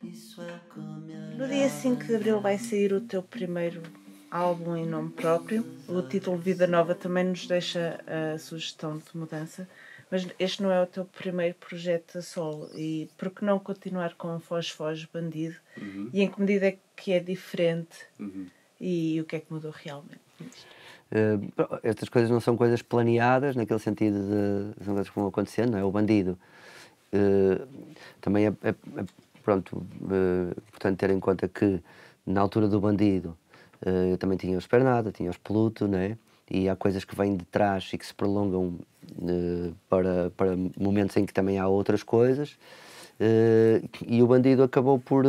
É no dia 5 de abril vai sair o teu primeiro álbum em nome próprio. O título Vida Nova também nos deixa a sugestão de mudança. Mas este não é o teu primeiro projeto a solo. E por que não continuar com Foz Foz Bandido? Uhum. E em que medida é que é diferente? Uhum. E o que é que mudou realmente? Uh, estas coisas não são coisas planeadas, naquele sentido de. são coisas que vão acontecendo, não é? O bandido eh, também é, é, é pronto, eh, portanto, ter em conta que na altura do bandido eh, eu também tinha os Pernada, tinha os peluto né? e há coisas que vêm de trás e que se prolongam para, para momentos em que também há outras coisas. e o bandido acabou por,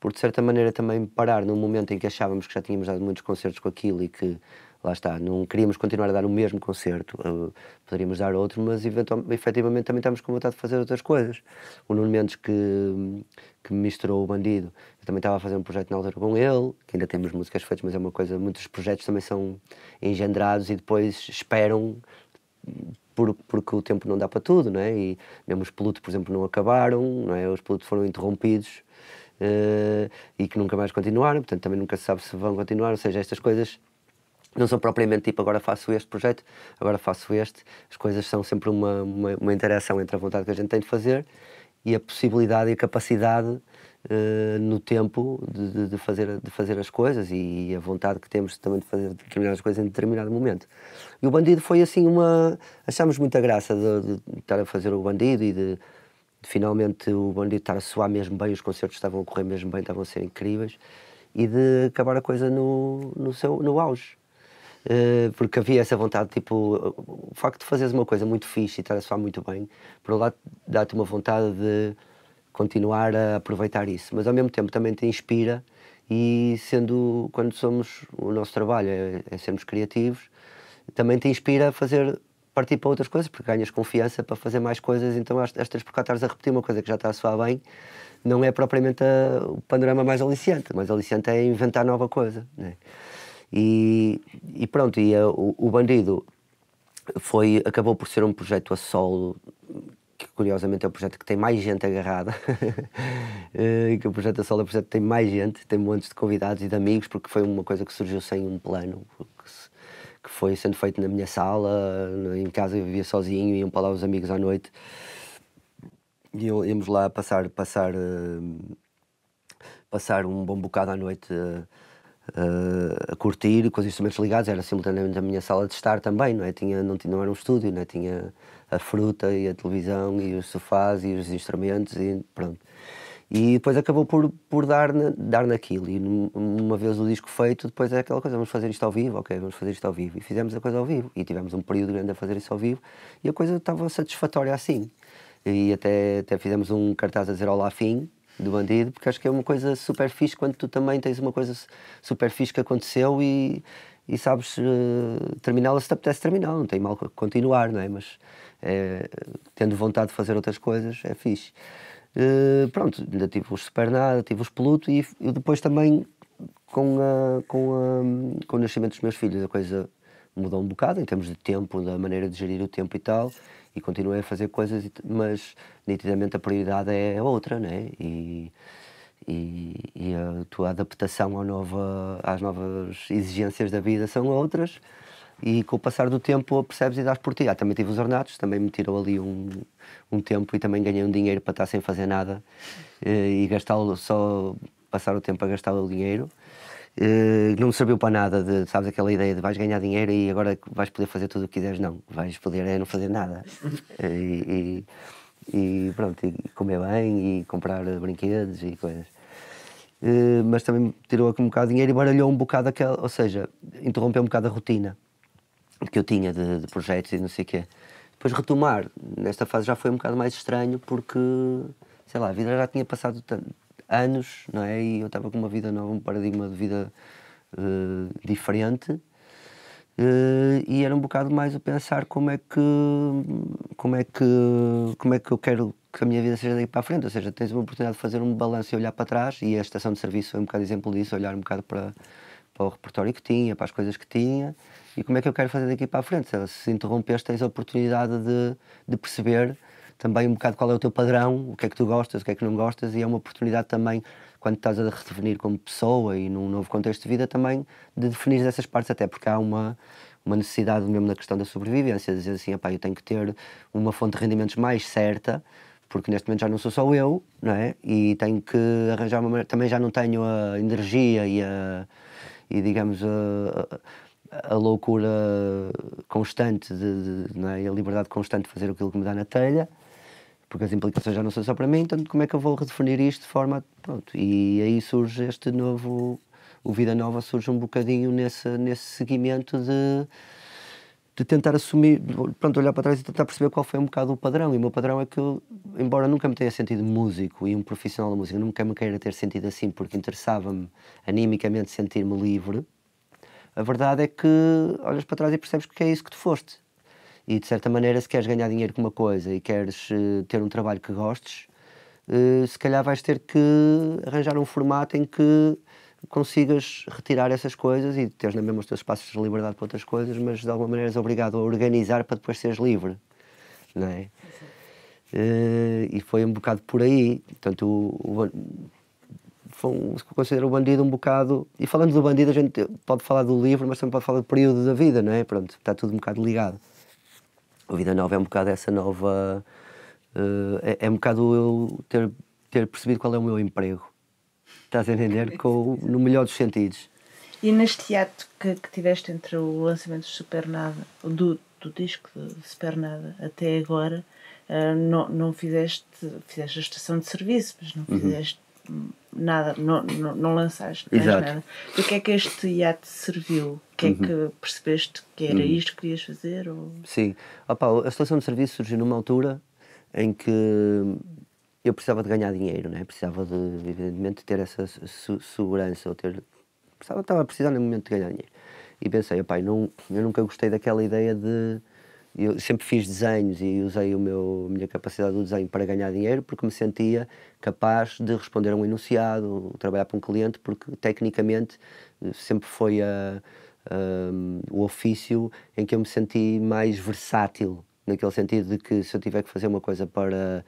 por, de certa maneira, também parar num momento em que achávamos que já tínhamos dado muitos concertos com aquilo e que lá está, não queríamos continuar a dar o mesmo concerto, uh, poderíamos dar outro, mas eventualmente, efetivamente também estamos com vontade de fazer outras coisas. O Nuno Mendes que, que misturou o Bandido, eu também estava a fazer um projeto na altura com ele, que ainda temos músicas feitas, mas é uma coisa, muitos projetos também são engendrados e depois esperam por, porque o tempo não dá para tudo, não é? E mesmo os pelutos, por exemplo, não acabaram, não é? Os pelutos foram interrompidos uh, e que nunca mais continuaram, portanto também nunca se sabe se vão continuar, ou seja, estas coisas não sou propriamente tipo agora faço este projeto, agora faço este. As coisas são sempre uma, uma, uma interação entre a vontade que a gente tem de fazer e a possibilidade e a capacidade uh, no tempo de, de, fazer, de fazer as coisas e, a vontade que temos também de fazer determinadas coisas em determinado momento. E o Bandido foi assim uma. Achámos muita graça de, de estar a fazer o Bandido e de, de finalmente o Bandido estar a soar mesmo bem, os concertos estavam a correr mesmo bem, estavam a ser incríveis e de acabar a coisa no, no, seu, no auge. Eh, porque havia essa vontade, tipo, o facto de fazeres uma coisa muito fixe e estar a soar muito bem, por um lado dá-te uma vontade de continuar a aproveitar isso, mas ao mesmo tempo também te inspira e sendo, quando somos, o nosso trabalho é, é sermos criativos, também te inspira a fazer partir para outras coisas, porque ganhas confiança para fazer mais coisas, então estas por cá estás a repetir uma coisa que já está a soar bem, não é propriamente a, o panorama mais aliciante, mas aliciante é inventar nova coisa. é? E, e pronto, e a, eh, o, o Bandido foi, acabou por ser um projeto a solo, que curiosamente é o um projeto que tem mais gente agarrada, eh, que o projeto a solo é um projeto que tem mais gente, tem montes de convidados e de amigos, porque foi uma coisa que surgiu sem um plano, que foi sendo feito na minha sala, em casa eu vivia sozinho, iam para lá os amigos à noite. E íamos lá passar, passar, eh, passar um bom bocado à noite uh, a curtir com os instrumentos ligados, era simultaneamente a minha sala de estar também, não é? Tinha, não, tinha, não era um estúdio, não é? Tinha a fruta e a televisão e os sofás e os instrumentos e pronto. E depois acabou por, por dar, na, dar naquilo. E uma vez o disco feito, depois é aquela coisa: vamos fazer isto ao vivo, ok, vamos fazer isto ao vivo. E fizemos a coisa ao vivo. E tivemos um período grande a fazer isso ao vivo. E a coisa estava satisfatória assim. E até, até fizemos um cartaz a dizer Olá, fim, do bandido, porque acho que é uma coisa super fixe quando tu também tens uma coisa super fixe que aconteceu e, e sabes uh, terminá-la se te apetece terminar, não tem mal continuar, não é? Mas é, tendo vontade de fazer outras coisas é fixe. Uh, pronto, ainda tive os Supernada, tive os Peluto e, e depois também com, a, com, a, com o nascimento dos meus filhos, a coisa mudou um bocado em termos de tempo, da maneira de gerir o tempo e tal, e continuei a fazer coisas, mas nitidamente a prioridade é, é outra, né? E, e, e a tua adaptação à nova, às novas exigências da vida são outras, e com o passar do tempo percebes e dás por ti. Ah, também tive os ornatos, também me tirou ali um, um tempo e também ganhei um dinheiro para estar sem fazer nada eh, e, e gastar só passar o tempo a gastar o dinheiro não eh, não serviu para nada, de, sabes aquela ideia de vais ganhar dinheiro e agora vais poder fazer tudo o que quiseres, não, vais poder é não fazer nada. Eh, e, e, e, pronto, e comer bem e comprar brinquedos e coisas. Uh, mas também tirou aqui um bocado de dinheiro e baralhou um bocado aquela, ou seja, interrompeu um bocado a rotina que eu tinha de, de projetos e não sei o quê. Depois retomar, nesta fase já foi um bocado mais estranho porque, sei lá, a vida já tinha passado tanto, anos, não é? E eu estava com uma vida nova, um paradigma de vida uh, diferente. Uh, e era um bocado mais a pensar como é que como é que como é que eu quero que a minha vida seja daí para a frente, ou seja, tens uma oportunidade de fazer um balanço e olhar para trás e a estação de serviço foi um bocado exemplo disso, olhar um bocado para para o repertório que tinha, para as coisas que tinha e como é que eu quero fazer daqui para a frente. Se interrompeste, tens a oportunidade de, de perceber também um bocado qual é o teu padrão, o que é que tu gostas, o que é que não gostas, e é uma oportunidade também, quando estás a redefinir como pessoa e num novo contexto de vida, também de definir essas partes, até porque há uma, uma necessidade mesmo na questão da sobrevivência, de dizer assim, eu tenho que ter uma fonte de rendimentos mais certa, porque neste momento já não sou só eu, não é? E tenho que arranjar uma maneira, também já não tenho a energia e a, e digamos, a, a loucura constante, de, de, é? a liberdade constante de fazer aquilo que me dá na telha porque as implicações já não são só para mim, então como é que eu vou redefinir isto de forma. Pronto, e aí surge este novo. O Vida Nova surge um bocadinho nesse, nesse seguimento de, de tentar assumir, pronto, olhar para trás e tentar perceber qual foi um bocado o padrão. E o meu padrão é que, eu, embora nunca me tenha sentido músico e um profissional da música, nunca me queira ter sentido assim, porque interessava-me animicamente sentir-me livre. A verdade é que olhas para trás e percebes que é isso que tu foste. E de certa maneira, se queres ganhar dinheiro com uma coisa e queres uh, ter um trabalho que gostes, uh, se calhar vais ter que arranjar um formato em que consigas retirar essas coisas e teres na mesma os teus espaços de liberdade para outras coisas, mas de alguma maneira és obrigado a organizar para depois seres livre. Não é? Uh, e foi um bocado por aí. Portanto, o, o, foi um, considero o bandido um bocado. E falando do bandido, a gente pode falar do livro, mas também pode falar do período da vida, não é? Pronto, está tudo um bocado ligado. O Vida Nova é um bocado essa nova. Uh, é, é, um bocado eu ter, ter percebido qual é o meu emprego. Estás a entender? Com, no melhor dos sentidos. E neste teatro que, que tiveste entre o lançamento do Supernada, do, do disco de Supernada até agora, uh, não, não fizeste, fizeste a estação de serviço, mas não uhum. fizeste nada, não, não, não lançaste nada. o que é que este iate serviu? O que é uhum. que percebeste que era uhum. isto que querias fazer? Ou... Sim. Opa, a seleção de serviço surgiu numa altura em que eu precisava de ganhar dinheiro, né? precisava de, evidentemente, ter essa segurança, ou ter... estava precisando no momento de ganhar dinheiro. E pensei, pai, não, eu nunca gostei daquela ideia de eu sempre fiz desenhos e usei o meu, a minha capacidade do desenho para ganhar dinheiro porque me sentia capaz de responder a um enunciado, trabalhar para um cliente, porque tecnicamente eh, sempre foi a, eh, a, eh, o ofício em que eu me senti mais versátil, naquele sentido de que se eu tiver que fazer uma coisa para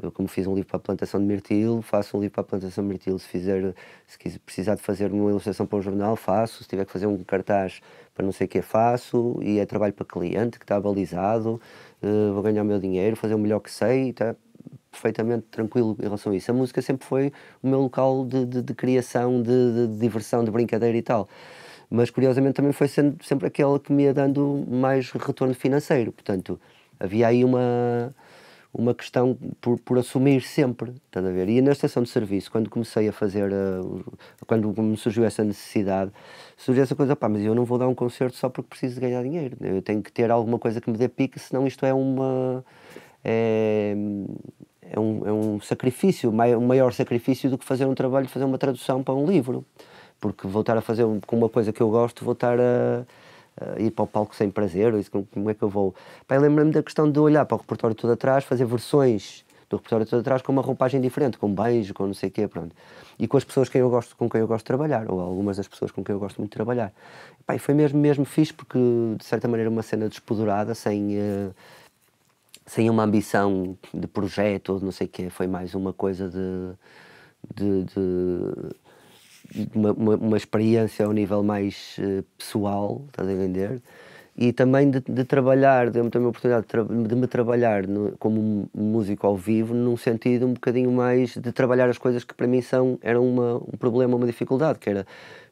eu, como fiz um livro para a plantação de mirtilo, faço um livro para a plantação de mirtilo. Se, fizer, se precisar de fazer uma ilustração para um jornal, faço. Se tiver que fazer um cartaz para não sei o que, faço. E é trabalho para cliente, que está balizado. Uh, vou ganhar o meu dinheiro, fazer o melhor que sei. Está perfeitamente tranquilo em relação a isso. A música sempre foi o meu local de, de, de criação, de, de diversão, de brincadeira e tal mas curiosamente também foi sendo sempre aquela que me ia dando mais retorno financeiro. Portanto, havia aí uma, uma questão por, por assumir sempre, estás a ver? E na estação de serviço, quando comecei a fazer, uh, quando me surgiu essa necessidade, surgiu essa coisa, pá, mas eu não vou dar um concerto só porque preciso de ganhar dinheiro, eu tenho que ter alguma coisa que me dê pique, senão isto é uma... É, é um, é um sacrifício, um maior sacrifício do que fazer um trabalho, fazer uma tradução para um livro. Porque voltar a fazer com uma coisa que eu gosto, voltar a uh, ir para o palco sem prazer, ou isso, como é que eu vou? Pai, lembro-me da questão de olhar para o repertório todo atrás, fazer versões do repertório todo atrás com uma roupagem diferente, com um beijo, com não sei o quê, pronto. E com as pessoas quem eu gosto, com quem eu gosto de trabalhar, ou algumas das pessoas com quem eu gosto muito de trabalhar. foi mesmo, mesmo fixe, porque de certa maneira uma cena despodurada, sem, uh, sem uma ambição de projeto, ou de não sei o quê, foi mais uma coisa de, de, de uma, uma, uma, experiência ao nível mais uh, pessoal, estás a entender? E também de, de trabalhar, deu-me também a oportunidade de, tra de me trabalhar no, como músico ao vivo, num sentido um bocadinho mais de trabalhar as coisas que para mim são, eram uma, um problema, uma dificuldade, que era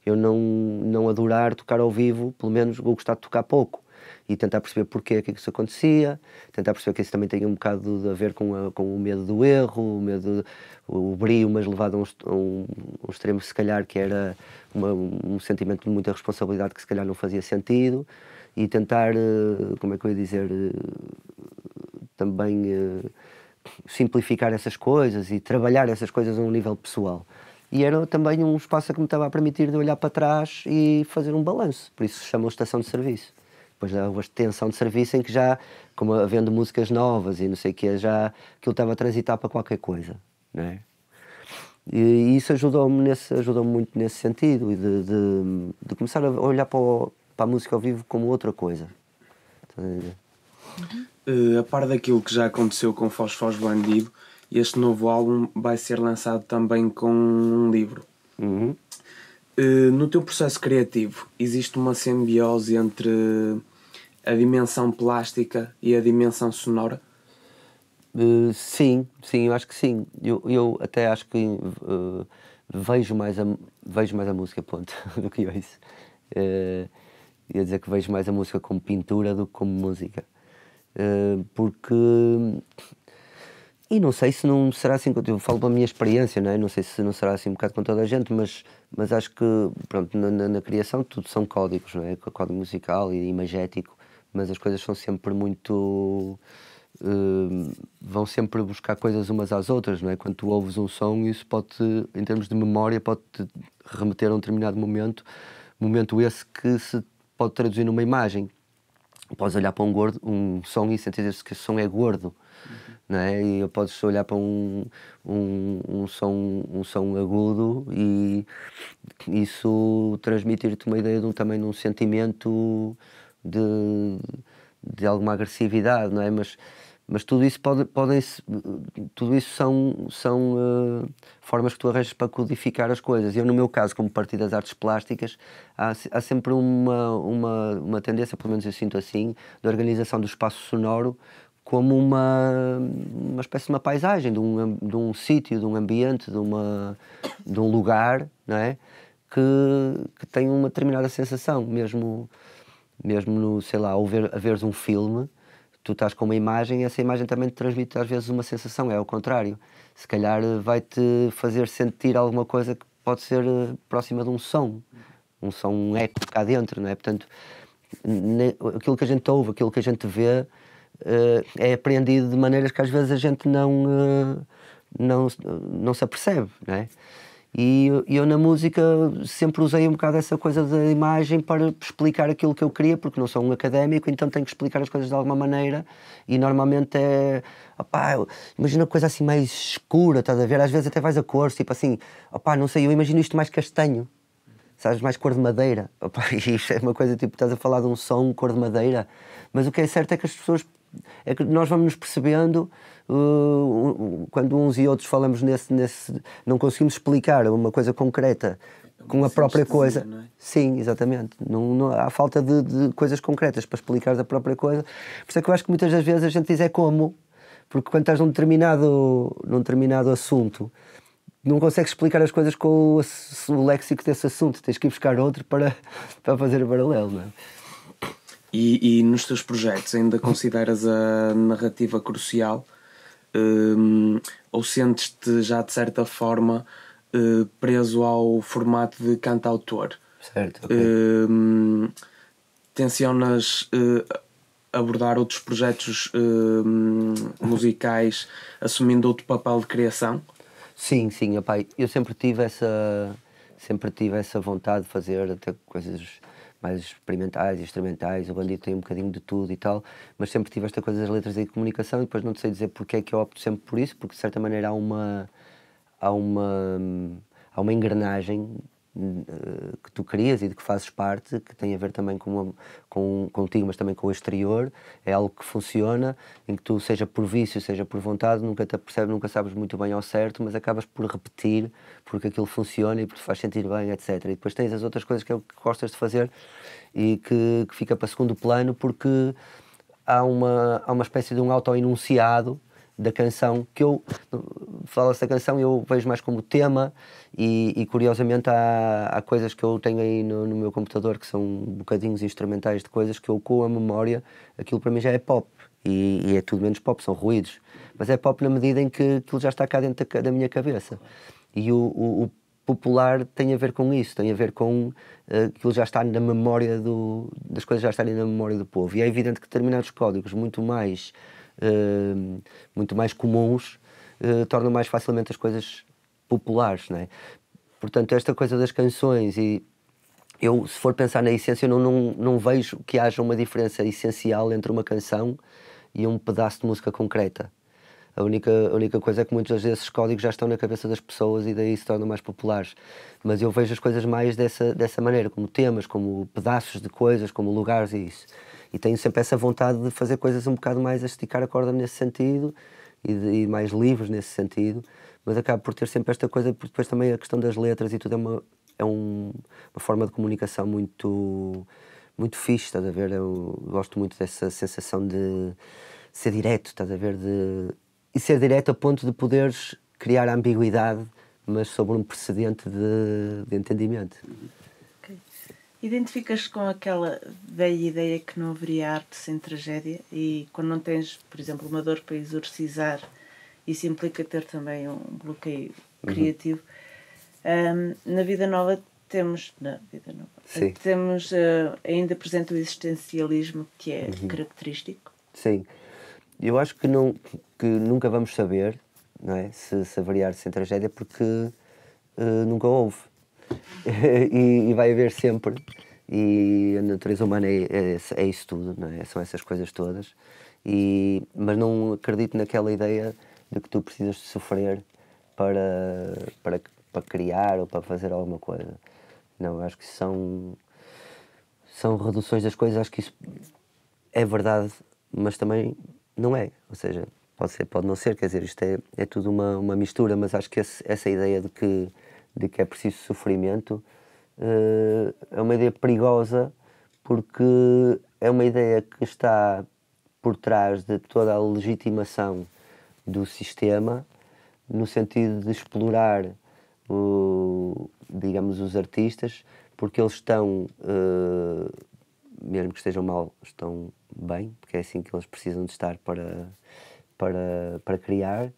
eu não, não adorar tocar ao vivo, pelo menos vou gostar de tocar pouco e tentar perceber porquê é que isso acontecia, tentar perceber que isso também tem um bocado a ver com, a, com o medo do erro, o medo, do, o brio, mas levado a um, um, um extremo, se calhar, que era uma, um sentimento de muita responsabilidade que se calhar não fazia sentido, e tentar, eh, como é que eu ia dizer, eh, também eh, simplificar essas coisas e trabalhar essas coisas a um nível pessoal. E era também um espaço que me estava a permitir de olhar para trás e fazer um balanço, por isso se chamou estação de serviço depois da uma extensão de serviço em que já, como havendo músicas novas e não sei o que, já aquilo estava a transitar para qualquer coisa, né? E isso ajudou-me ajudou muito nesse sentido, e de, de, de, começar a olhar para, o, para, a música ao vivo como outra coisa. Uh, a par daquilo que já aconteceu com Fosfós Bandido, este novo álbum vai ser lançado também com um livro. Uhum. Eh, no teu processo criativo existe uma simbiose entre a dimensão plástica e a dimensão sonora? Uh, sim, sim, eu acho que sim. Eu, eu até acho que uh, vejo, mais a, vejo mais a música, ponto, do que eu isso. Uh, ia dizer que vejo mais a música como pintura do que como música. Uh, porque e não sei se não será assim, eu falo pela minha experiência, não, é? não sei se não será assim um bocado com toda a gente, mas, mas acho que pronto, na, na, na criação tudo são códigos, não é? código musical e imagético, mas as coisas são sempre muito. Uh, vão sempre buscar coisas umas às outras, não é? Quando tu ouves um som, isso pode, em termos de memória, pode remeter a um determinado momento, momento esse que se pode traduzir numa imagem. Podes olhar para um, gordo, um som e sentir -se que esse som é gordo não é? E podes olhar para um, um, um, som, um som agudo e isso transmitir-te uma ideia de um, também de um sentimento de, de alguma agressividade, não é? Mas, mas tudo isso pode, podem tudo isso são são uh, formas que tu arranjas para codificar as coisas eu no meu caso como partido das artes plásticas há, há sempre uma, uma uma tendência pelo menos eu sinto assim da organização do espaço sonoro como uma, uma espécie de uma paisagem, de um, de um sítio, de um ambiente, de, uma, de um lugar, não é? Que, que tem uma determinada sensação, mesmo, mesmo no, sei lá, ao, ver, a veres um filme, tu estás com uma imagem e essa imagem também te transmite às vezes uma sensação, é o contrário. Se calhar eh, vai-te fazer sentir alguma coisa que pode ser eh, próxima de um som, um som um eco cá dentro, não é? Portanto, aquilo que a gente ouve, aquilo que a gente vê, eh, é aprendido de maneiras que às vezes a gente não, eh, não, não se apercebe, não é? E eu na música sempre usei um bocado essa coisa da imagem para explicar aquilo que eu queria, porque não sou um académico, então tenho que explicar as coisas de alguma maneira. E normalmente é. Opá, imagina uma coisa assim mais escura, estás a ver? Às vezes até vais a cor, tipo assim, opá, não sei, eu imagino isto mais castanho, sabes? Mais cor de madeira. Opá, isto é uma coisa tipo, estás a falar de um som, cor de madeira. Mas o que é certo é que as pessoas é que nós vamos nos percebendo uh, quando uns e outros falamos nesse, nesse. Não conseguimos explicar uma coisa concreta com a própria coisa. Não é? Sim, exatamente. Não, não, há falta de, de, coisas concretas para explicar a própria coisa. Por isso é que eu acho que muitas das vezes a gente diz é como, porque quando estás num determinado, num determinado assunto, não consegues explicar as coisas com o, o léxico desse assunto, tens que ir buscar outro para, para fazer o paralelo. Não é? E, e nos teus projetos ainda consideras a narrativa crucial? Um, ou sentes-te já de certa forma uh, preso ao formato de cantautor? Certo. Okay. Um, tensionas uh, eh, abordar outros projetos uh, musicais assumindo outro papel de criação? Sim, sim, eu sempre tive essa sempre tive essa vontade de fazer até coisas mais experimentais, instrumentais, o bandido tem um bocadinho de tudo e tal, mas sempre tive esta coisa das letras e de comunicação e depois não sei dizer porque é que eu opto sempre por isso, porque de certa maneira há uma há uma hum, há uma engrenagem eh, que tu crias e de que fazes parte, que tem a ver também com, uma, com contigo, mas também com o exterior, é algo que funciona, em que tu, seja por vício, seja por vontade, nunca te percebes, nunca sabes muito bem ao certo, mas acabas por repetir porque aquilo funciona e porque te faz sentir bem, etc. E depois tens as outras coisas que é o que gostas de fazer e que, que fica para segundo plano porque há uma, há uma espécie de um auto-enunciado da canção, que eu fala-se da canção eu vejo mais como tema e, e curiosamente há, há, coisas que eu tenho aí no, no, meu computador que são bocadinhos instrumentais de coisas que eu com a memória, aquilo para mim já é pop e, e é tudo menos pop, são ruídos, mas é pop na medida em que aquilo já está cá dentro da, da minha cabeça e o, o, o, popular tem a ver com isso, tem a ver com uh, aquilo já está na memória do, das coisas já estarem na memória do povo e é evidente que determinados códigos muito mais Ehm, muito mais comuns, torna eh, tornam mais facilmente as coisas populares, não é? Portanto, esta coisa das canções e eu, se for pensar na essência, eu não, não, não vejo que haja uma diferença essencial entre uma canção e um pedaço de música concreta. A única, a única coisa é que muitas vezes esses códigos já estão na cabeça das pessoas e daí se tornam mais populares. Mas eu vejo as coisas mais dessa, dessa maneira, como temas, como pedaços de coisas, como lugares e isso e tenho sempre essa vontade de fazer coisas um bocado mais a esticar a corda nesse sentido e, de, e mais livres nesse sentido, mas acabo por ter sempre esta coisa, porque depois também a questão das letras e tudo é uma, é um, uma forma de comunicação muito, muito fixe, estás a ver? Eu gosto muito dessa sensação de ser direto, estás a ver? De, e ser direto a ponto de poderes criar ambiguidade, mas sobre um precedente de, de entendimento. Identificas com aquela velha ideia que não haveria arte sem tragédia e quando não tens, por exemplo, uma dor para exorcizar, isso implica ter também um bloqueio uhum. criativo. Um, na vida nova temos, na vida nova, Sim. temos uh, ainda presente o existencialismo que é uhum. característico. Sim, eu acho que, não, que nunca vamos saber não é? se, se haveria arte sem tragédia porque uh, nunca houve. e, e, vai haver sempre. E a natureza humana é, é, é isso tudo, é? são essas coisas todas. E, mas não acredito naquela ideia de que tu precisas de sofrer para, para, para criar ou para fazer alguma coisa. Não, acho que são, são reduções das coisas. Acho que isso é verdade, mas também não é. Ou seja, pode ser, pode não ser. Quer dizer, isto é, é tudo uma, uma mistura, mas acho que esse, essa ideia de que de que é preciso sofrimento, uh, é uma ideia perigosa porque é uma ideia que está por trás de toda a legitimação do sistema, no sentido de explorar, o, digamos, os artistas, porque eles estão, uh, mesmo que estejam mal, estão bem, porque é assim que eles precisam de estar para, para, para criar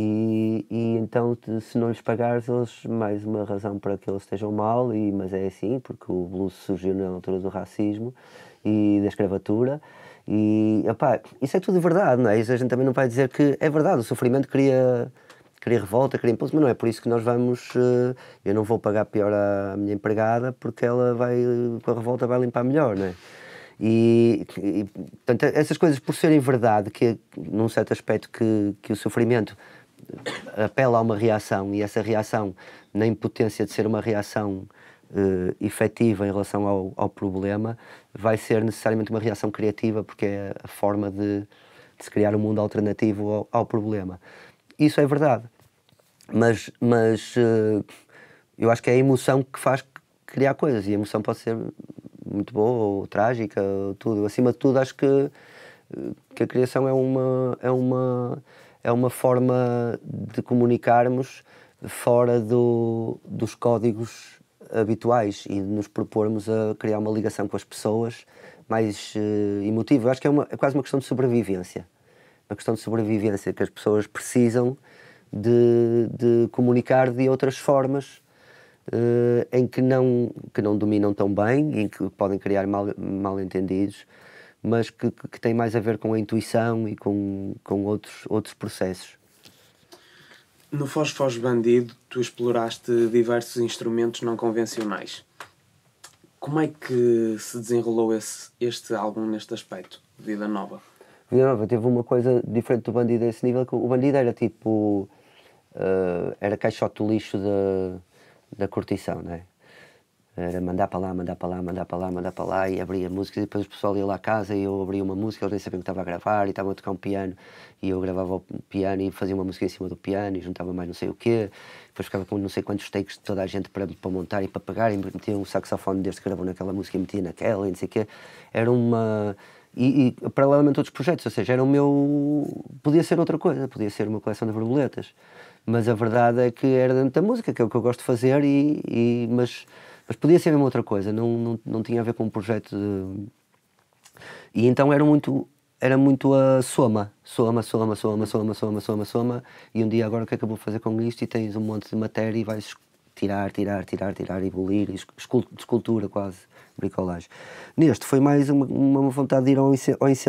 e, e então, se não lhes pagares, eles, mais uma razão para que eles estejam mal, e, mas é assim, porque o blues surgiu na altura do racismo e da escravatura. E, opá, isso é tudo verdade, não é? Isso a gente também não vai dizer que é verdade, o sofrimento cria, cria revolta, cria impulso, mas não é por isso que nós vamos. Eh, eu não vou pagar pior à minha empregada porque ela vai, com a revolta, vai limpar melhor, não é? E, e portanto, essas coisas, por serem verdade, que num certo aspecto que, que o sofrimento apela a uma reação e essa reação, na impotência de ser uma reação uh, efetiva em relação ao, ao, problema, vai ser necessariamente uma reação criativa, porque é a forma de, de se criar um mundo alternativo ao, ao, problema. Isso é verdade, mas, mas uh, eu acho que é a emoção que faz criar coisas e a emoção pode ser muito boa ou trágica, ou tudo. Acima de tudo, acho que, eh, que a criação é uma. É uma é uma forma de comunicarmos fora do, dos códigos habituais e de nos propormos a criar uma ligação com as pessoas mais uh, emotiva. Eu acho que é, uma, é quase uma questão de sobrevivência. Uma questão de sobrevivência, que as pessoas precisam de, de comunicar de outras formas uh, em que não, que não dominam tão bem, em que podem criar mal, mal entendidos mas que, que tem mais a ver com a intuição e com, com outros, outros processos. No Foz Foz Bandido, tu exploraste diversos instrumentos não convencionais. Como é que se desenrolou esse, este álbum neste aspecto, Vida Nova? Vida Nova teve uma coisa diferente do Bandido a esse nível, que o Bandido era tipo... Uh, era caixote lixo da, da cortição não é? Era eh, mandar para lá, mandar para lá, mandar para lá, mandar para lá e abria músicas. E depois o pessoal ia lá à casa e eu abria uma música, eles nem sabiam que estava a gravar e estavam a tocar um piano. E eu gravava o piano e fazia uma música em cima do piano e juntava mais não sei o quê. Depois ficava com não sei quantos takes de toda a gente para, para montar e para pagar. E metia um saxofone deste que gravou naquela música e metia naquela e não sei o quê. Era uma. E, e, paralelamente a outros projetos, ou seja, era o meu. podia ser outra coisa, podia ser uma coleção de borboletas, mas a verdade é que era dentro da música, que é o que eu gosto de fazer, e, e mas mas podia ser mesmo outra coisa, não, não, não tinha a ver com um projeto de... E então era muito era muito a soma, soma, soma, soma, soma, soma, soma, soma, e um dia agora o que é que eu vou fazer com isto? E tens um monte de matéria e vais tirar, tirar, tirar, tirar, e ebulir, escultura quase, bricolagem. Neste foi mais uma, uma vontade de ir ao,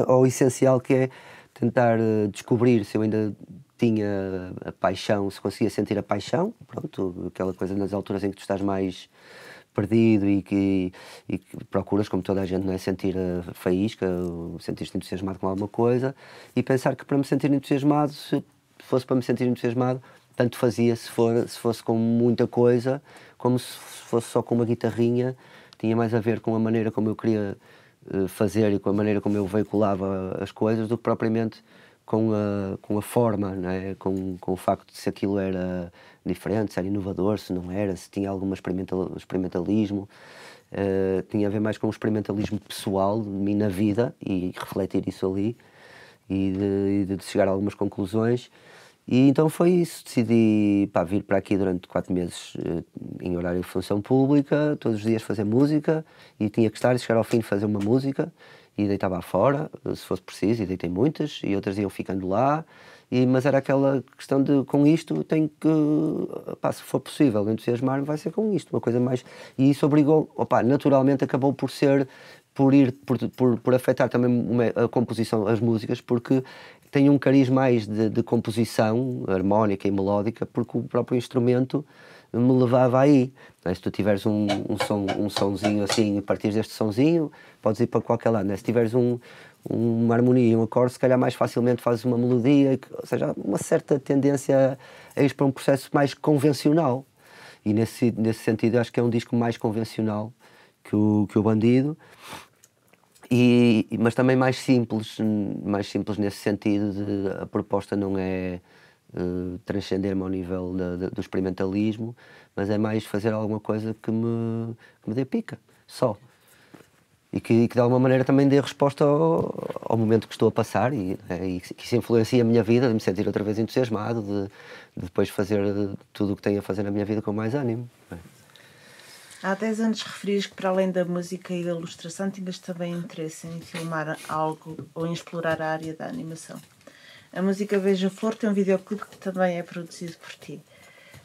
ao, essencial que é tentar eh, descobrir se eu ainda tinha a paixão, se conseguia sentir a paixão, pronto, aquela coisa nas alturas em que tu estás mais perdido e que, e que procuras, como toda a gente, não é? sentir a eh, faísca, sentir-te entusiasmado com alguma coisa e pensar que para me sentir entusiasmado, se fosse para me sentir entusiasmado, tanto fazia se, for, se fosse com muita coisa como se fosse só com uma guitarrinha, tinha mais a ver com a maneira como eu queria eh, fazer e com a maneira como eu veiculava as coisas do que propriamente com a, com a forma, é? com, com o facto de se aquilo era diferente, se era inovador, se não era, se tinha algum experimental, experimentalismo. Uh, tinha a ver mais com o experimentalismo pessoal de mim na vida e refletir isso ali e de, de chegar a algumas conclusões. E então foi isso, decidi pá, vir para aqui durante quatro meses eh, em horário de função pública, todos os dias fazer música, e tinha que estar, e chegar ao fim de fazer uma música, e deitava fora, se fosse preciso, e deitei muitas, e outras iam ficando lá, e, mas era aquela questão de, com isto, tenho que, pá, se for possível, entusiasmar vai ser com isto, uma coisa mais... E isso obrigou, naturalmente acabou por ser, por ir, por, por, por afetar também uma, a composição, as músicas, porque tem um cariz mais de, de composição harmónica e melódica, porque o próprio instrumento me levava aí. É? Se tu tiveres um, um, som, um somzinho assim, a partir deste somzinho, podes ir para qualquer lado. É? Se tiveres um, uma harmonia, um acorde, se calhar mais facilmente fazes uma melodia, ou seja, uma certa tendência a ir para um processo mais convencional. E nesse, nesse sentido acho que é um disco mais convencional que o, que o Bandido, e, mas também mais simples, mais simples nesse sentido de a proposta não é eh, transcender-me ao nível da, da, do experimentalismo, mas é mais fazer alguma coisa que me, que me dê pica, só. E que, que de alguma maneira também dê resposta ao, ao momento que estou a passar e, é, e que isso influencia a minha vida, de me sentir outra vez entusiasmado, de, de depois fazer tudo o que tenho a fazer na minha vida com mais ânimo. Né. Há 10 anos referias que, para além da música e da ilustração, tinhas também interesse em filmar algo ou em explorar a área da animação. A música Veja Forte tem é um videoclipe que também é produzido por ti.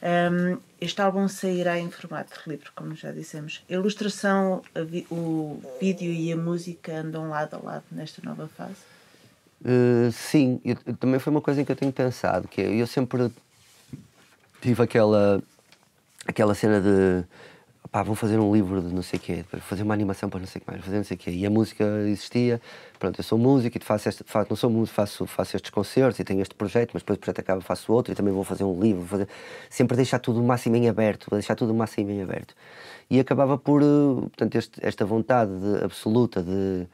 Um, este álbum sairá em formato de livro, como já dissemos. A ilustração, a vi, o vídeo e a música andam lado a lado nesta nova fase? Uh, sim, eu, também foi uma coisa em que eu tenho pensado, que é, eu sempre tive aquela, aquela cena de pá, vou fazer um livro de não sei o quê, fazer uma animação para não sei o que mais, fazer não sei o quê. E a música existia, pronto, eu sou músico e faço, este, faço não sou músico, faço, faço estes concertos e tenho este projeto, mas depois o projeto acaba, faço outro e também vou fazer um livro, fazer... sempre deixar tudo o máximo em aberto, deixar tudo o máximo em aberto. E acabava por, eh, portanto, este, esta vontade de, absoluta de,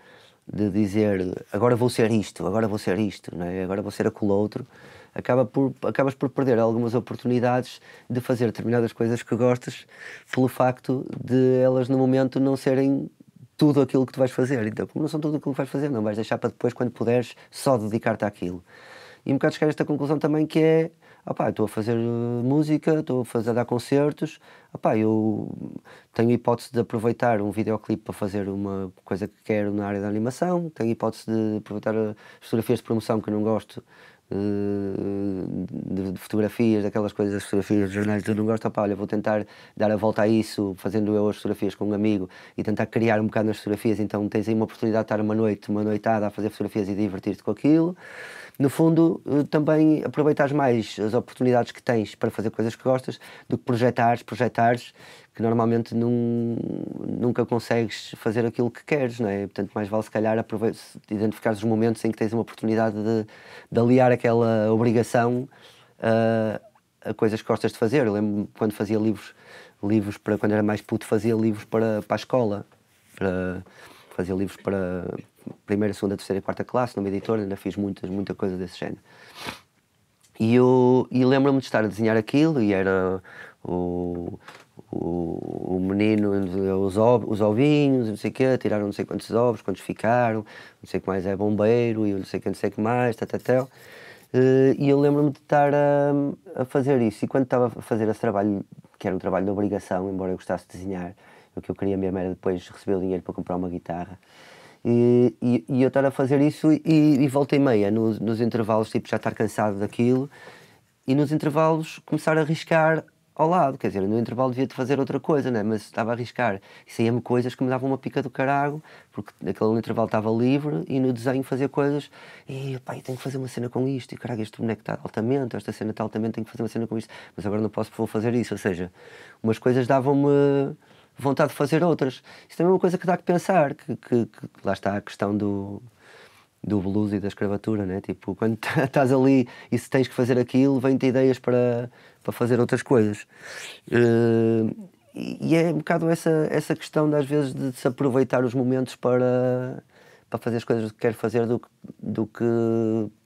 de dizer agora vou ser isto, agora vou ser isto, não é? agora vou ser aquilo outro acaba por, acabas por perder algumas oportunidades de fazer determinadas coisas que gostas pelo facto de elas no momento não serem tudo aquilo que tu vais fazer. Então, como não são tudo aquilo que vais fazer, não vais deixar para depois, quando puderes, só dedicar-te àquilo. E um bocado chegar a esta conclusão também que é opá, estou a fazer eh, música, estou a, fazer, a dar concertos, opá, eu tenho hipótese de aproveitar um videoclipe para fazer uma coisa que quero na área da animação, tenho hipótese de aproveitar as eh, fotografias de promoção que não gosto eh, de, de, fotografias, daquelas coisas, as fotografias dos jornais que eu não gosto, opá, olha, vou tentar dar a volta a isso, fazendo eu as fotografias com um amigo e tentar criar um bocado nas fotografias, então tens aí uma oportunidade de estar uma noite, uma noitada a fazer fotografias e divertir-te com aquilo no fundo, eh, também aproveitas mais as oportunidades que tens para fazer coisas que gostas do que projetares, projetares, que normalmente num, nunca consegues fazer aquilo que queres, não é? Portanto, mais vale se calhar identificar os momentos em que tens uma oportunidade de, de aliar aquela obrigação eh, a coisas que gostas de fazer. Eu lembro quando fazia livros, livros para quando era mais puto, fazia livros para, para a escola, para, fazia livros para, primeira, segunda, terceira e quarta classe, numa editora, ainda fiz muitas, muita coisa desse género. E, eu, e lembro-me de estar a desenhar aquilo e era o, o, o menino, os, ov, os ovinhos, não sei o quê, tiraram não sei quantos ovos, quantos ficaram, não sei o que mais é bombeiro e não sei o que, não sei o que mais, tatatel. tal eh, e eu lembro-me de estar a, a, fazer isso. E quando estava a fazer esse trabalho, que era um trabalho de obrigação, embora eu gostasse de desenhar, o que eu queria mesmo era depois receber o dinheiro para comprar uma guitarra. E, e, e eu estar a fazer isso e, e volta e meia, nos, nos intervalos, tipo, já estar cansado daquilo, e nos intervalos começar a arriscar ao lado, quer dizer, no intervalo devia-te fazer outra coisa, né? mas estava a arriscar. E saía-me coisas que me davam uma pica do carago, porque naquele intervalo estava livre e no desenho fazia coisas e, pá, eu tenho que fazer uma cena com isto, e caraca, este boneco está altamente, esta cena está altamente, tenho que fazer uma cena com isto, mas agora não posso, vou fazer isso. Ou seja, umas coisas davam-me vontade de fazer outras. Isso também é uma coisa que dá que pensar, que, que, que lá está a questão do, do blues e da escravatura, né? Tipo, quando estás ali e se tens que fazer aquilo, vêm-te ideias para, para fazer outras coisas. Uh, e é um bocado essa, essa questão, de, às vezes, de se aproveitar os momentos para, para fazer as coisas que queres fazer do, do que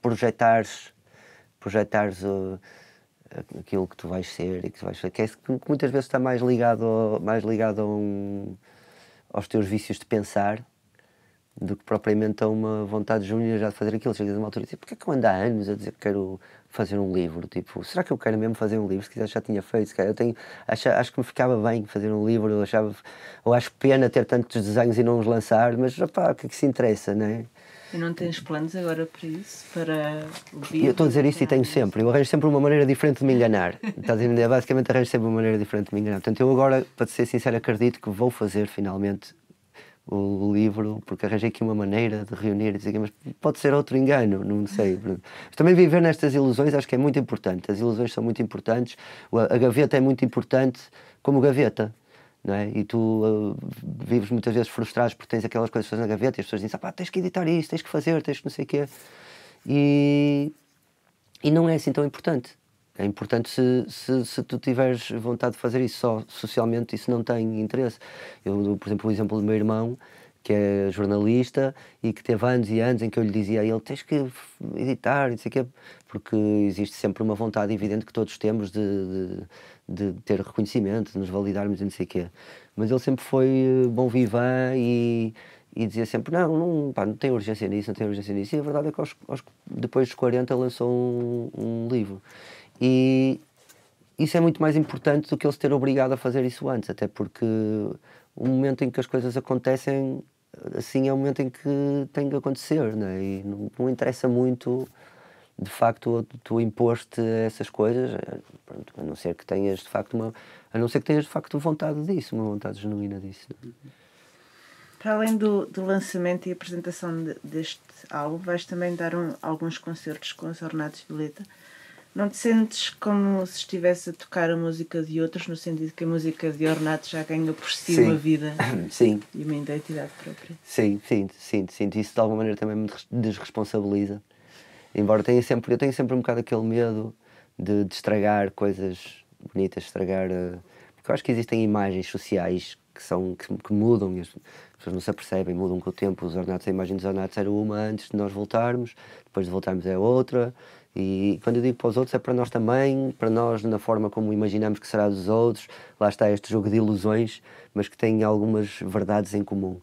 projetares, projetares uh, aquilo que tu vais ser e que tu vais fazer, que é isso que muitas vezes está mais ligado, mais ligado a um, aos teus vícios de pensar do que propriamente a uma vontade júnior já de fazer aquilo. Chegas a uma altura e porquê é que eu ando há anos a dizer que quero fazer um livro? Tipo, será que eu quero mesmo fazer um livro? Se quiser já tinha feito, eu tenho, acho, acho que me ficava bem fazer um livro, eu achava, ou acho pena ter tantos desenhos e não os lançar, mas rapá, o que é que se interessa, não é? E não tens planos agora para isso? Para ouvir? Eu estou a dizer isso e tenho sempre. Eu arranjo sempre uma maneira diferente de me enganar. Estás a entender? Basicamente arranjo sempre uma maneira diferente de me enganar. Portanto, eu agora, para ser sincero, acredito que vou fazer finalmente o livro, porque arranjei aqui uma maneira de reunir, mas pode ser outro engano, não sei. Também viver nestas ilusões acho que é muito importante. As ilusões são muito importantes, a gaveta é muito importante como gaveta não é? E tu uh, vives muitas vezes frustrado porque tens aquelas coisas na gaveta e as pessoas dizem, ah, tens que editar isto, tens que fazer, tens que não sei o quê. E, e não é assim tão importante. É importante se, se, se, tu tiveres vontade de fazer isso só socialmente, isso não tem interesse. Eu dou, por exemplo, o exemplo do meu irmão, que é jornalista e que teve anos e anos em que eu lhe dizia a ele: tens que editar, não sei o quê, porque existe sempre uma vontade evidente que todos temos de, de de ter reconhecimento, de nos validarmos e não sei o quê. Mas ele sempre foi eh, bom vivan e, e dizia sempre: não, não, pá, não tem urgência nisso, não tem urgência nisso. E a verdade é que aos, aos, depois dos 40 lançou um, um livro. E isso é muito mais importante do que ele se ter obrigado a fazer isso antes, até porque o momento em que as coisas acontecem assim é o momento em que tem que acontecer, né? e não, não interessa muito de facto tu imposto essas coisas eh, Pronto, a não ser que tenhas de facto uma, a não ser que tenhas de facto vontade disso, uma vontade genuína disso. Para além do, do lançamento e apresentação de, deste álbum, vais também dar um, alguns concertos com os Ornatos Violeta. Não te sentes como se estivesse a tocar a música de outros, no sentido que a música de Ornato já ganha por si sim. uma vida sim. e uma identidade própria? Sim, sinto, sinto, sinto. Isso de alguma maneira também me desresponsabiliza. Embora tenha sempre, eu tenho sempre um bocado aquele medo de, de estragar coisas bonitas, estragar. Eh, porque eu acho que existem imagens sociais que, são, que, que mudam, as, as pessoas não se apercebem, mudam com o tempo. Os ornatos, a imagem dos ornatos era uma antes de nós voltarmos, depois de voltarmos é outra. E quando eu digo para os outros, é para nós também, para nós na forma como imaginamos que será dos outros. Lá está este jogo de ilusões, mas que tem algumas verdades em comum.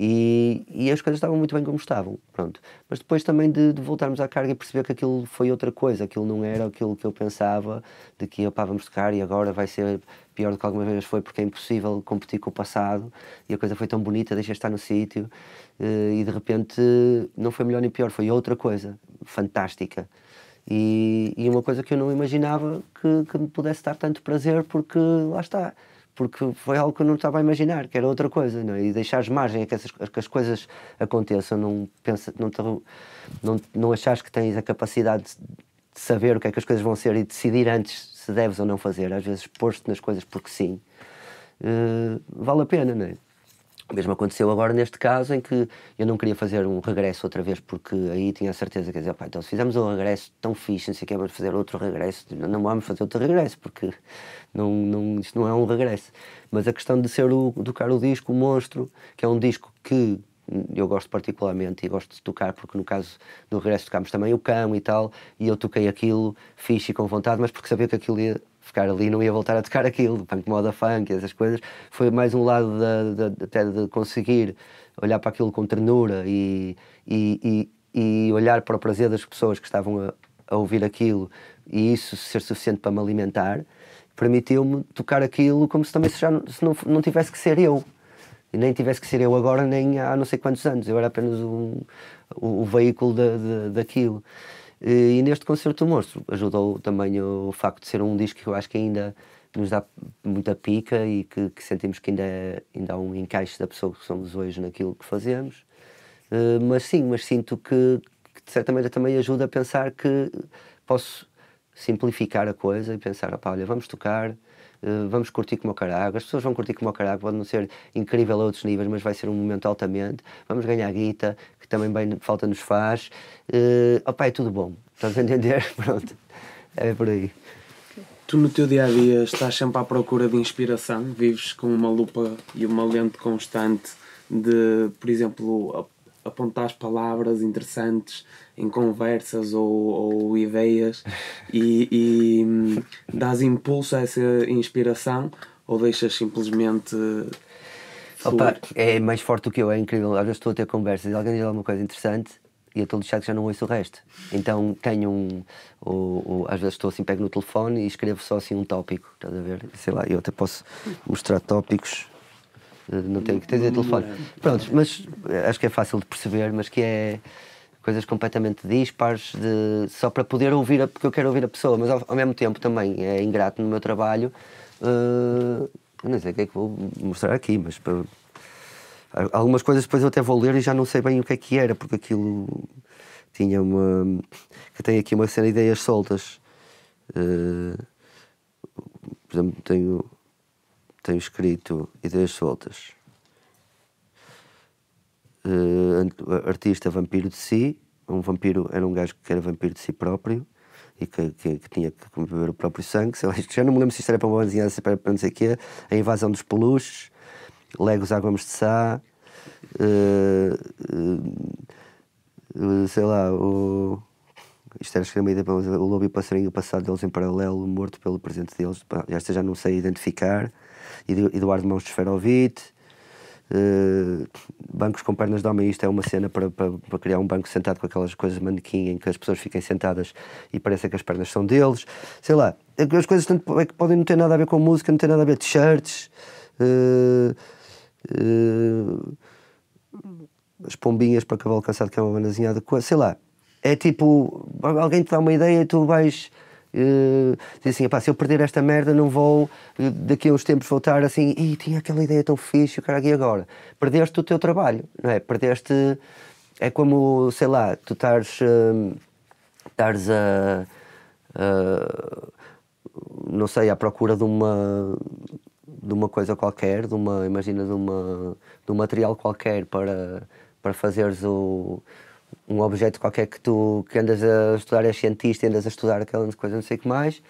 E, e as coisas estavam muito bem como estavam, pronto. Mas depois também de, de, voltarmos à carga e perceber que aquilo foi outra coisa, aquilo não era aquilo que eu pensava, de que, opá, vamos tocar e agora vai ser pior do que alguma vez foi, porque é impossível competir com o passado, e a coisa foi tão bonita, deixa estar no sítio, eh, e de repente não foi melhor nem pior, foi outra coisa fantástica. E, e, uma coisa que eu não imaginava que, que me pudesse dar tanto prazer, porque lá está, porque foi algo que eu não estava a imaginar, que era outra coisa, não é? E deixares margem a que, essas, a que as coisas aconteçam, não, pensa, não, te, não, não achares que tens a capacidade de saber o que é que as coisas vão ser e decidir antes se deves ou não fazer, às vezes pôr-te nas coisas porque sim, uh, vale a pena, não é? O mesmo aconteceu agora neste caso em que eu não queria fazer um regresso outra vez porque aí tinha a certeza que dizer, pá, então se fizemos um regresso tão fixe, não sei o que, vamos fazer outro regresso, não vamos fazer outro regresso porque não, não, isto não é um regresso. Mas a questão de ser o, tocar o disco, o Monstro, que é um disco que eu gosto particularmente e gosto de tocar porque no caso do regresso tocámos também o cão e tal e eu toquei aquilo fixe e com vontade, mas porque sabia que aquilo ia ficar ali não ia voltar a tocar aquilo, punk moda funk, essas coisas. Foi mais um lado de, de, até de conseguir olhar para aquilo com ternura e, e, e, e olhar para o prazer das pessoas que estavam a, a ouvir aquilo e isso ser suficiente para me alimentar, permitiu-me tocar aquilo como se também se já se não, não tivesse que ser eu. E nem tivesse que ser eu agora, nem há não sei quantos anos. Eu era apenas um, o, o veículo daquilo. E neste concerto do Monstro ajudou também o facto de ser um disco que eu acho que ainda nos dá muita pica e que, que sentimos que ainda, é, ainda há um encaixe da pessoa que somos hoje naquilo que fazemos. Eh, mas sim, mas sinto que, que, de certa maneira também ajuda a pensar que posso simplificar a coisa e pensar, opá, olha, vamos tocar, eh, vamos curtir como o carago, as pessoas vão curtir como o carago, pode não ser incrível a outros níveis, mas vai ser um momento altamente, vamos ganhar guita, que também bem falta nos faz, uh, eh, opa, é tudo bom, estás a entender? Pronto, é por aí. Tu no teu dia a dia estás sempre à procura de inspiração, vives com uma lupa e uma lente constante de, por exemplo, apontar palavras interessantes em conversas ou, ou ideias e, e hum, dás impulso a essa inspiração ou deixas simplesmente Opa, é mais forte do que eu, é incrível. Às vezes estou a ter conversas e alguém diz alguma coisa interessante e eu estou lixado que já não ouço o resto. Então tenho um. Ou, ou, às vezes estou assim, pego no telefone e escrevo só assim um tópico, estás a ver? Sei lá, eu até posso mostrar tópicos não tenho que de telefone. É. Prontos, mas eh, acho que é fácil de perceber, mas que é coisas completamente dispares, de, só para poder ouvir, a, porque eu quero ouvir a pessoa, mas ao, ao mesmo tempo também é ingrato no meu trabalho. Uh, eh, não sei o que é que vou mostrar aqui, mas para, algumas coisas depois eu até vou ler e já não sei bem o que é que era, porque aquilo tinha uma. que tem aqui uma série de ideias soltas. Uh, por exemplo, tenho tenho escrito Ideias Soltas. Uh, artista vampiro de si, um vampiro era um gajo que era vampiro de si próprio e que, que, que tinha que beber o próprio sangue. Lá, já não me lembro se isto era para uma vizinhança, se para, para não sei o quê. A invasão dos peluches, Legos Águamos de Sá, uh, uh, sei lá, o. Isto era escrevido o Lobo e o Passarinho, o passado deles em paralelo, morto pelo presente deles. Esta já não sei identificar. Eduardo Mãos de Esferovite, Uh, bancos com pernas de homem, isto é uma cena para, para, para, criar um banco sentado com aquelas coisas manequim em que as pessoas fiquem sentadas e parece que as pernas são deles. Sei lá, é as coisas tanto, é que podem não ter nada a ver com música, não ter nada a ver t-shirts, uh, uh, as pombinhas para cavalo cansado, que é uma manazinhada, sei lá. É tipo, alguém te dá uma ideia e tu vais Uh, diz assim, se eu perder esta merda não vou eh, daqui a uns tempos voltar assim, e tinha aquela ideia tão fixe, o cara aqui agora. Perdeste o teu trabalho, não é? Perdeste, é como, sei lá, tu estás, uh, hum, a, uh, não sei, à procura de uma, de uma coisa qualquer, de uma, imagina, de, uma, de um material qualquer para, para fazeres o um objeto qualquer que tu que andas a estudar, és cientista, andas a estudar aquela coisa, não sei o que mais,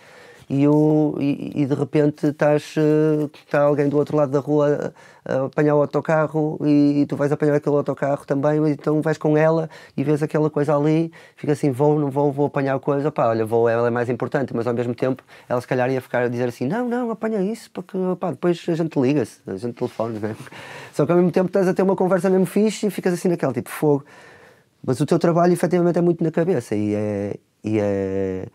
e, o, e, e de repente estás, eh, está alguém do outro lado da rua a, apanhar o autocarro e, e, tu vais apanhar aquele autocarro também, então vais com ela e vês aquela coisa ali, fica assim, vou, não vou, vou apanhar a coisa, pá, olha, vou, ela é mais importante, mas ao mesmo tempo ela se calhar ia ficar a dizer assim, não, não, apanha isso, porque pá, depois a gente liga-se, a gente telefona, né? só que ao mesmo tempo estás a ter uma conversa mesmo fixe e ficas assim naquela, tipo, fogo mas o teu trabalho efetivamente é muito na cabeça e é. E é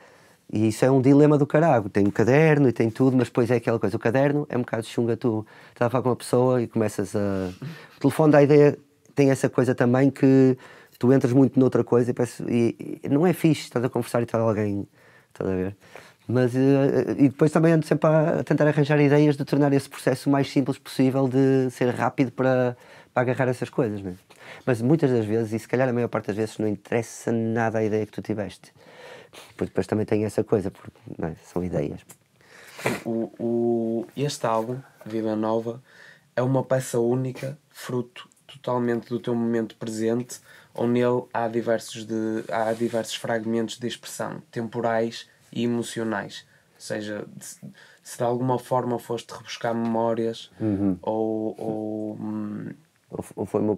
e isso é um dilema do caralho. Tem o caderno e tem tudo, mas depois é aquela coisa. O caderno é um bocado chunga. Tu estás a falar com uma pessoa e começas a. O telefone da ideia tem essa coisa também que tu entras muito noutra coisa e, parece, e, e não é fixe. Estás a conversar e estás alguém. Estás a ver? Mas, eh, eh, e depois também ando sempre a tentar arranjar ideias de tornar esse processo o mais simples possível de ser rápido para, para agarrar essas coisas, não é? Mas muitas das vezes, e se calhar a maior parte das vezes, não interessa nada a ideia que tu tiveste. Porque depois também tem essa coisa, porque é? são ideias. O, o, este álbum, Vida Nova, é uma peça única, fruto totalmente do teu momento presente, ou nele há diversos, de, há diversos fragmentos de expressão, temporais e emocionais. Ou seja, se de alguma forma foste rebuscar memórias uhum. ou, ou hum, ou foi uma,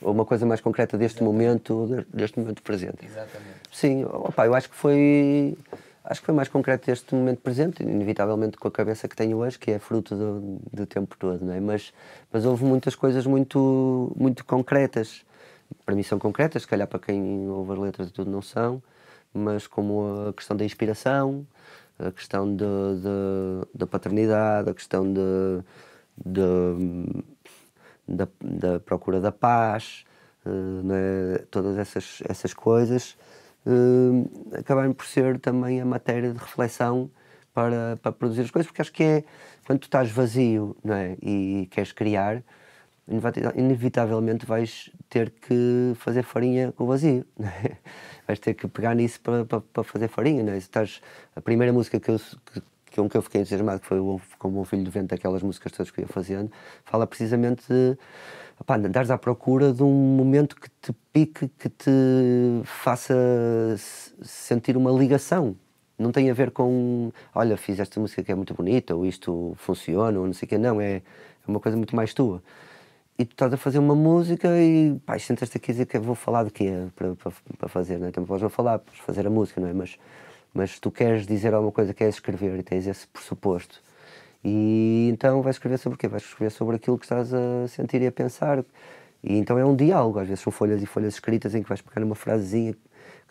ou uma coisa mais concreta deste Exatamente. momento, deste momento presente? Exatamente. Sim, opa, eu acho que foi acho que foi mais concreto este momento presente, inevitavelmente com a cabeça que tenho hoje, que é fruto do, do tempo todo, não é? Mas, mas houve muitas coisas muito, muito concretas. Para mim são concretas, se calhar para quem ouve as letras e tudo não são, mas como a questão da inspiração, a questão da paternidade, a questão de, de da, da procura da paz, eh, é? todas essas, essas coisas eh, acabaram por ser também a matéria de reflexão para, para produzir as coisas, porque acho que é quando tu estás vazio não é? e queres criar, inevitavelmente vais ter que fazer farinha com o vazio, é? vais ter que pegar nisso para, para, para fazer farinha. Não é? estás, a primeira música que eu, que, que é um que eu fiquei entusiasmado, que foi o, como um Filho do Vento, aquelas músicas todas que eu ia fazendo, fala precisamente de opá, andares à procura de um momento que te pique, que te faça sentir uma ligação. Não tem a ver com, olha, fiz esta música que é muito bonita, ou isto funciona, ou não sei o quê. Não, é, é uma coisa muito mais tua e tu estás a fazer uma música e pá, sentas-te aqui dizer que vou falar de quê para, para, para fazer, não é? Então, podes não falar, para fazer a música, não é? Mas mas tu queres dizer alguma coisa, queres escrever e tens esse pressuposto, e então vais escrever sobre o quê? Vais escrever sobre aquilo que estás a sentir e a pensar. E então é um diálogo, às vezes são folhas e folhas escritas em que vais pegar uma frasezinha que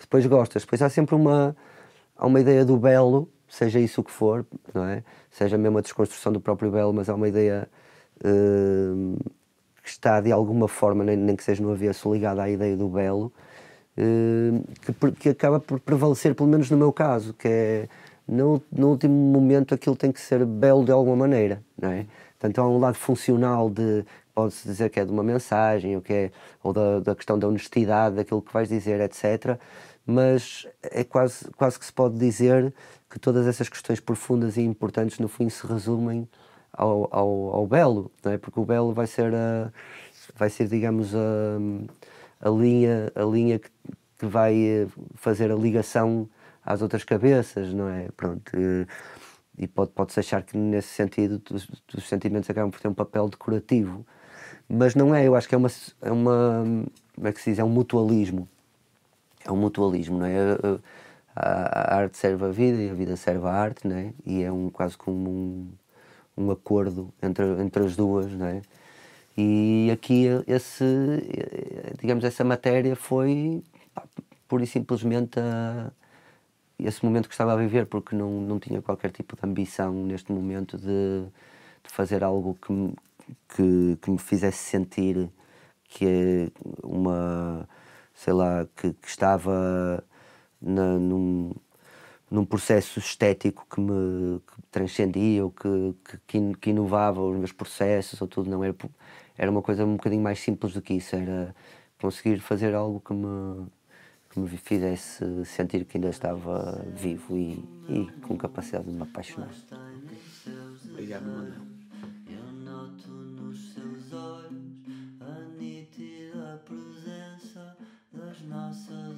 depois gostas. Depois há sempre uma, há uma ideia do belo, seja isso o que for, não é? Seja mesmo a desconstrução do próprio belo, mas há uma ideia uh, que está de alguma forma, nem, nem que seja no avesso, ligada à ideia do belo eh, que, que, acaba por prevalecer, pelo menos no meu caso, que é no, no último momento aquilo tem que ser belo de alguma maneira, não é? Portanto, há um lado funcional de pode-se dizer que é de uma mensagem ou, que é, ou da, da questão da honestidade, daquilo que vais dizer, etc. Mas é quase, quase que se pode dizer que todas essas questões profundas e importantes, no fim, se resumem ao, ao, ao belo, não é? Porque o belo vai ser, a, vai ser digamos, a a linha, a linha que, que vai eh, fazer a ligação às outras cabeças, não é? Pronto. E, eh, e pode, pode-se achar que, nesse sentido, os, sentimentos acabam por ter um papel decorativo. Mas não é, eu acho que é uma. É uma como é que se diz? É um mutualismo. É um mutualismo, não é? Eh, a, a arte serve à vida e a vida serve à arte, não é? E é um, quase como um, um acordo entre, entre as duas, não é? E aqui esse, digamos, essa matéria foi pura e simplesmente a, esse momento que estava a viver, porque não, não tinha qualquer tipo de ambição neste momento de, de fazer algo que me, que, que, me fizesse sentir que é uma, sei lá, que, que estava na, num, num processo estético que me, que transcendia ou que, que, que inovava os meus processos ou tudo, não era era uma coisa um bocadinho mais simples do que isso, era conseguir fazer algo que me, que me fizesse sentir que ainda estava vivo e, e com capacidade de me apaixonar. Obrigado, nossas